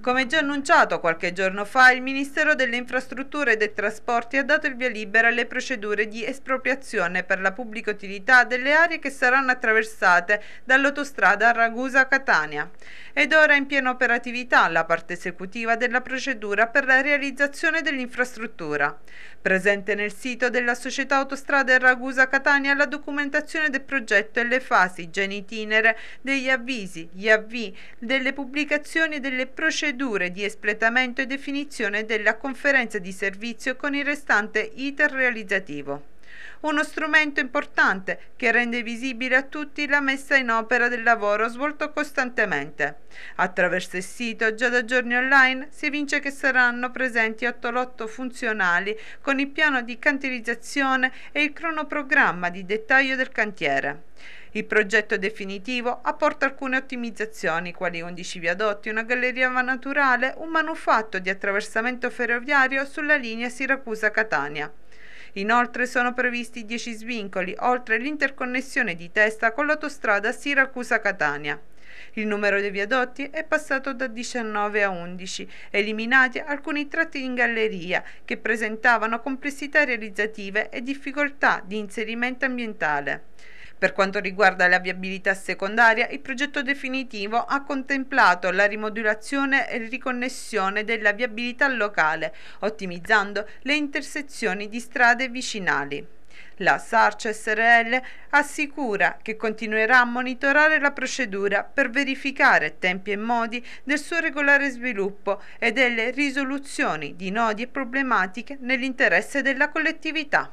Come già annunciato qualche giorno fa, il Ministero delle Infrastrutture e dei Trasporti ha dato il via libera alle procedure di espropriazione per la pubblica utilità delle aree che saranno attraversate dall'autostrada Ragusa-Catania. Ed ora è in piena operatività la parte esecutiva della procedura per la realizzazione dell'infrastruttura. Presente nel sito della società autostrade Ragusa-Catania la documentazione del progetto e le fasi, genitinere, degli avvisi, gli avvi, delle pubblicazioni e delle procedure procedure di espletamento e definizione della conferenza di servizio con il restante iter realizzativo. Uno strumento importante che rende visibile a tutti la messa in opera del lavoro svolto costantemente. Attraverso il sito, già da giorni online, si evince che saranno presenti 8 lotto funzionali con il piano di cantirizzazione e il cronoprogramma di dettaglio del cantiere. Il progetto definitivo apporta alcune ottimizzazioni, quali 11 viadotti, una galleria naturale, un manufatto di attraversamento ferroviario sulla linea Siracusa-Catania. Inoltre sono previsti 10 svincoli, oltre l'interconnessione di testa con l'autostrada Siracusa-Catania. Il numero dei viadotti è passato da 19 a 11, eliminati alcuni tratti in galleria che presentavano complessità realizzative e difficoltà di inserimento ambientale. Per quanto riguarda la viabilità secondaria, il progetto definitivo ha contemplato la rimodulazione e riconnessione della viabilità locale, ottimizzando le intersezioni di strade vicinali. La SARC SRL assicura che continuerà a monitorare la procedura per verificare tempi e modi del suo regolare sviluppo e delle risoluzioni di nodi e problematiche nell'interesse della collettività.